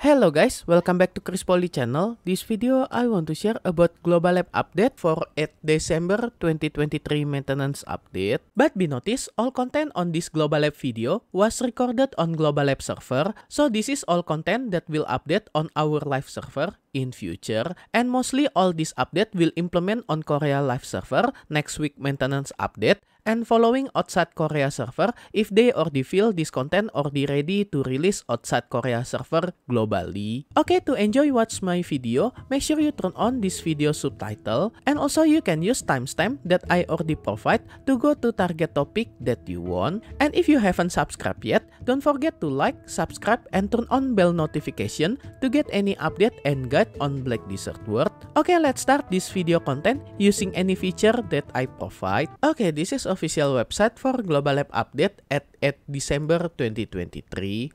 Hello guys, welcome back to Chris Poli channel. This video I want to share about Global Lab update for 8 December 2023 maintenance update. But be noticed, all content on this Global Lab video was recorded on Global Lab server, so this is all content that will update on our live server in future. And mostly all this update will implement on Korea live server next week maintenance update and following outside Korea server if they already feel this content or they ready to release outside Korea server globally. Okay, to enjoy watch my video, make sure you turn on this video subtitle and also you can use timestamp that I already provide to go to target topic that you want. And if you haven't subscribed yet, don't forget to like, subscribe, and turn on bell notification to get any update and guide on Black Desert World Okay, let's start this video content using any feature that I provide. Okay, this is official website for Global Lab update at 8 December 2023.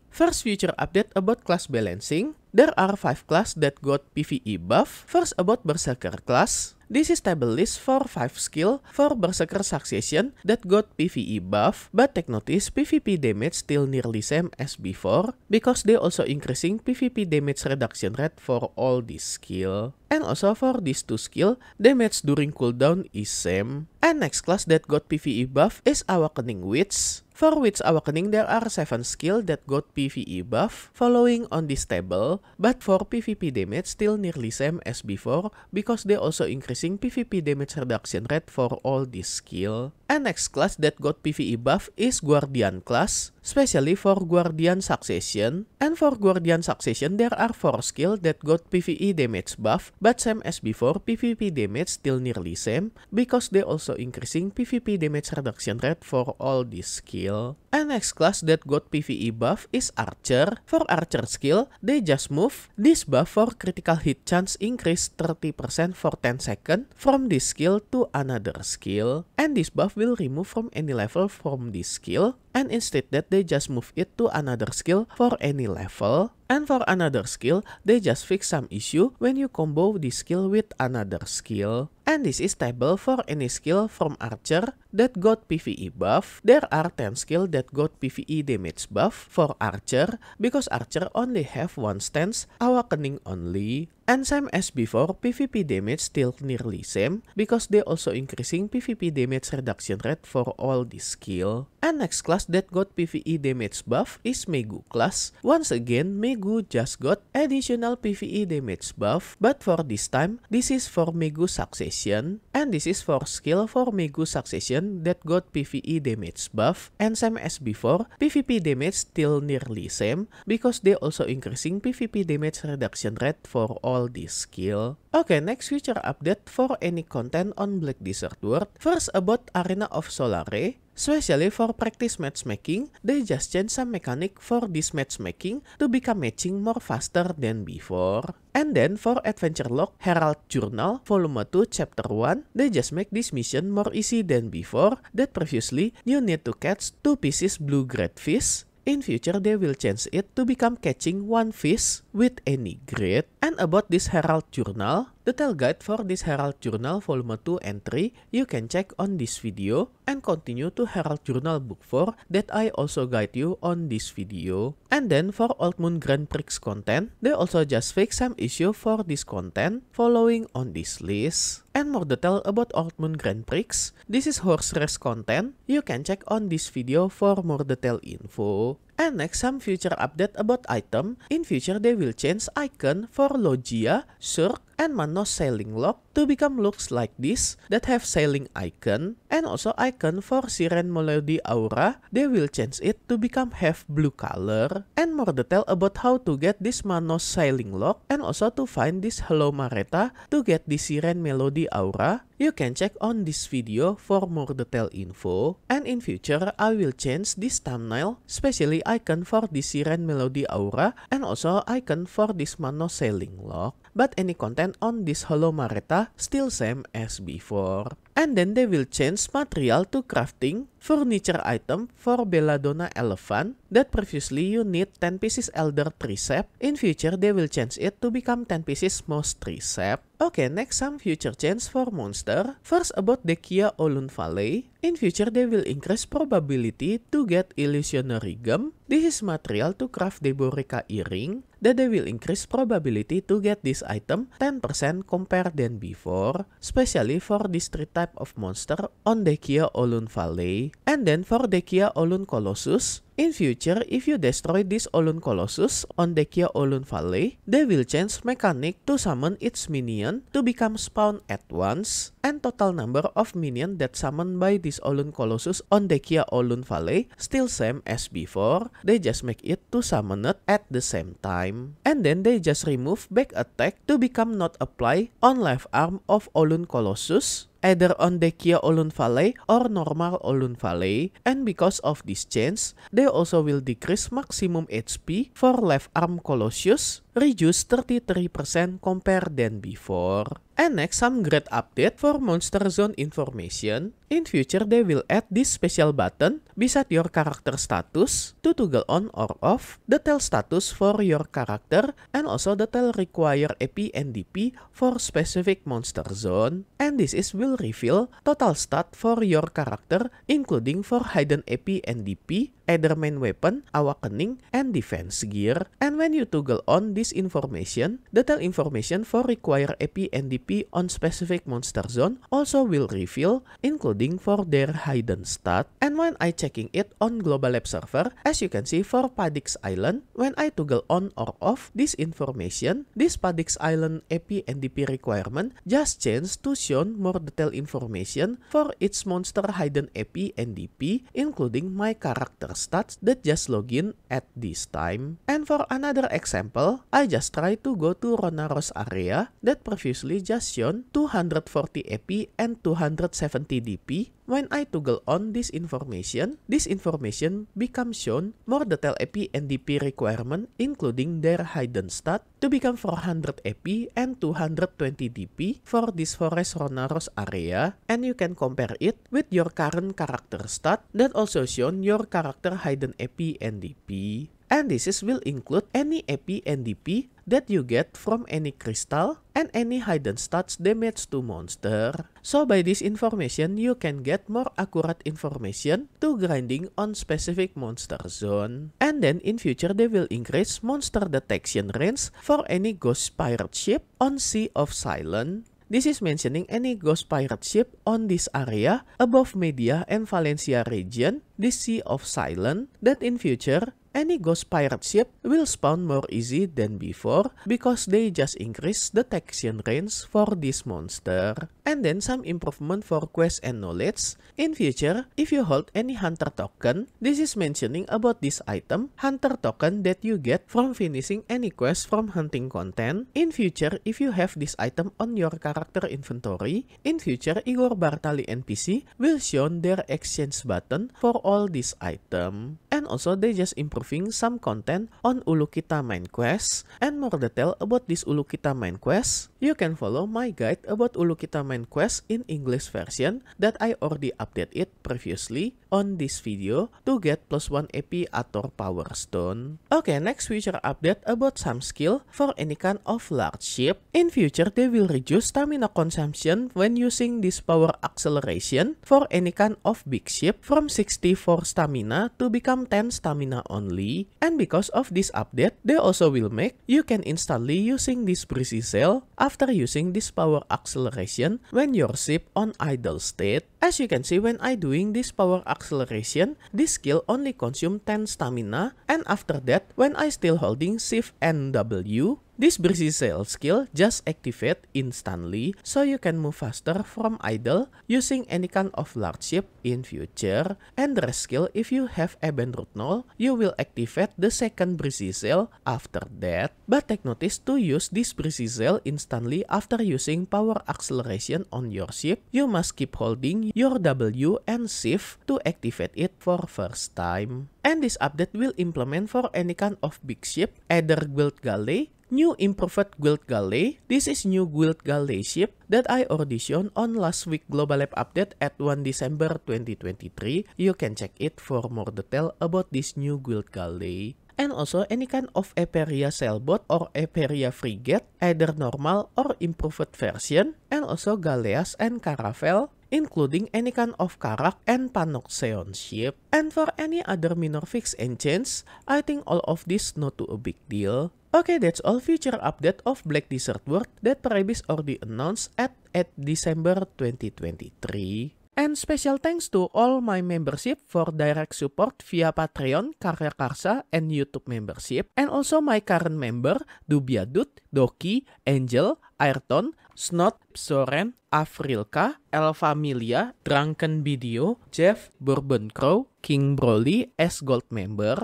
First feature update about class balancing. There are five class that got PvE buff. First about Berserker class. This is table list for 5 skill for Berserker Succession that got PvE buff, but take notice PvP damage still nearly same as before because they also increasing PvP damage reduction rate for all this skill. And also for these two skill, damage during cooldown is same. And next class that got PvE buff is Awakening Witch. For Witch Awakening, there are 7 skill that got PvE buff following on this table, but for PvP damage still nearly same as before because they also increasing PvP damage reduction rate for all these skill. And next class that got PvE buff is Guardian class, specially for Guardian Succession. And for Guardian Succession, there are 4 skill that got PvE damage buff, but same as before, PvP damage still nearly same because they also increasing PvP damage reduction rate for all this skill. And next class that got PvE buff is Archer. For Archer skill, they just move. This buff for critical hit chance increase 30% for 10 second from this skill to another skill. And this buff will remove from any level from this skill and instead that they just move it to another skill for any level. And for another skill, they just fix some issue when you combo this skill with another skill and this is table for any skill from archer that got PvE buff. There are 10 skill that got PvE damage buff for archer because archer only have one stance, awakening only, and same as before, PvP damage still nearly same because they also increasing PvP damage reduction rate for all this skill. And next class that got PvE damage buff is Megu class. Once again, Megu just got additional PvE damage buff, but for this time, this is for Megu success Succession, and this is for skill for Megu Succession that got PvE damage buff, and same as before, PvP damage still nearly same, because they also increasing PvP damage reduction rate for all this skill. Okay, next future update for any content on Black Desert World. First about Arena of Solare, Especially for practice matchmaking, they just change some mechanic for this matchmaking to become matching more faster than before. And then for Adventure Log Herald Journal Volume 2 Chapter 1, they just make this mission more easy than before that previously you need to catch two pieces blue great fish In future, they will change it to become catching one fish with any grade. And about this Herald Journal, Detail guide for this Herald Journal Volume 2 and 3 you can check on this video and continue to Herald Journal Book 4 that I also guide you on this video. And then for Old Moon Grand Prix content, they also just fixed some issue for this content following on this list. And more detail about Old Moon Grand Prix, this is horse race content, you can check on this video for more detail info. And next, some future update about item. In future, they will change icon for Logia, Surk, and Manos Sailing Lock to become looks like this that have sailing icon and also icon for Siren Melody Aura, they will change it to become have blue color and more detail about how to get this Mano sailing lock and also to find this Hello Mareta to get the Siren Melody Aura You can check on this video for more detail info. And in future, I will change this thumbnail, especially icon for the Siren Melody Aura and also icon for this Mano Sailing Lock. But any content on this Hello Mareta still same as before and then they will change material to crafting furniture item for belladonna elephant that previously you need 10 pieces elder tricep. In future, they will change it to become 10 pieces moss tricep. Okay, next some future change for monster. First about the Kia Olun Valley. In future, they will increase probability to get illusionary gum. This is material to craft Deborica earring that they will increase probability to get this item 10% compared than before, especially for this 3 type of monster on Dekia Olun Valley and then for Dekia Olun Colossus In future, if you destroy this Olun Colossus on Kia Olun Valley, they will change mechanic to summon its minion to become spawn at once, and total number of minion that summoned by this Olun Colossus on Kia Olun Valley still same as before, they just make it to summon it at the same time. And then they just remove back attack to become not apply on left arm of Olun Colossus either on Kia Olun Valley or normal Olun Valley, and because of this change, they also will decrease maximum HP for left arm Colossus Reduce 33% compared than before. And next, some great update for Monster Zone information. In future, they will add this special button beside your character status to toggle on or off the tail status for your character and also the tail require AP and DP for specific Monster Zone. And this is will reveal total stat for your character including for hidden AP and DP, either main weapon, awakening, and defense gear. And when you toggle on this release information, detailed information for required AP and DP on specific monster zone also will reveal, including for their hidden stat. And when I checking it on global lab server, as you can see for Padix Island, when I toggle on or off this information, this Padix Island AP and DP requirement just change to shown more detailed information for its monster hidden AP and DP, including my character stats that just login at this time. And for another example, I just try to go to Ronaros area that previously just shown 240 AP and 270 DP. When I toggle on this information, this information becomes shown more detailed AP and DP requirement including their hidden stat to become 400 AP and 220 DP for this Forest Ronaros area and you can compare it with your current character stat that also shown your character hidden AP and DP and this will include any AP and DP that you get from any crystal and any hidden stats damage to monster. So by this information, you can get more accurate information to grinding on specific monster zone. And then in future, they will increase monster detection range for any ghost pirate ship on Sea of Silence. This is mentioning any ghost pirate ship on this area above Media and Valencia region, the Sea of Silence, that in future any ghost pirate ship will spawn more easy than before because they just increase the detection range for this monster. And then some improvement for quest and knowledge. In future, if you hold any hunter token, this is mentioning about this item, hunter token that you get from finishing any quest from hunting content. In future, if you have this item on your character inventory, in future Igor Bartali NPC will show their exchange button for all this item. And also they just improve removing some content on Ulukita Main Quest. And more detail about this Ulukita Main Quest, you can follow my guide about Ulukita Main Quest in English version that I already updated it previously on this video to get plus 1 AP Ator Power Stone. Okay, next future update about some skill for any kind of large ship. In future, they will reduce stamina consumption when using this power acceleration for any kind of big ship from 64 stamina to become 10 stamina only. And because of this update, they also will make you can instantly using this pre Cell after using this power acceleration when your ship on idle state. As you can see when I doing this power acceleration, this skill only consume 10 stamina and after that when I still holding shift and W, this Breezy skill just activate instantly so you can move faster from idle using any kind of large ship in future. And the skill if you have Ebon Null, you will activate the second Breezy after that. But take notice to use this Breezy instantly after using power acceleration on your ship, you must keep holding your W and Shift to activate it for first time. And this update will implement for any kind of big ship, either Guild Galley New Improved Guild Galley. This is new Guild Galley ship that I auditioned on last week Global Lab update at 1 December 2023. You can check it for more detail about this new Guild Galley. And also any kind of Eperia sailboat or Eperia frigate, either normal or improved version, and also galeas and caravel, including any kind of Karak and Panoxeon ship. And for any other minor fix and change, I think all of this not to a big deal. Okay, that's all future update of Black Desert World that Paribis already announced at 8 December 2023. And special thanks to all my membership for direct support via Patreon, Karya Karsa, and YouTube membership. And also my current member, Dubiadut, Doki, Angel, Ayrton, Snot, Soren, Afrilka, El Familia, Drunken Video, Jeff, Bourbon Crow, King Broly, S Gold member,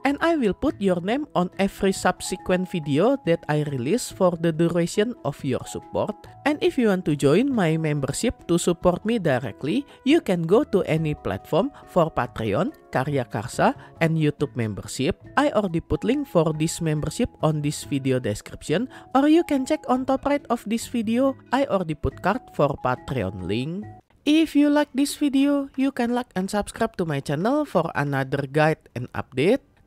and I will put your name on every subsequent video that I release for the duration of your support. And if you want to join my membership to support me directly, you can go to any platform for Patreon, Karya Karsa, and YouTube membership. I already put link for this membership on this video description or you can check on top right of this video, I already put card for Patreon link. If you like this video, you can like and subscribe to my channel for another guide and update.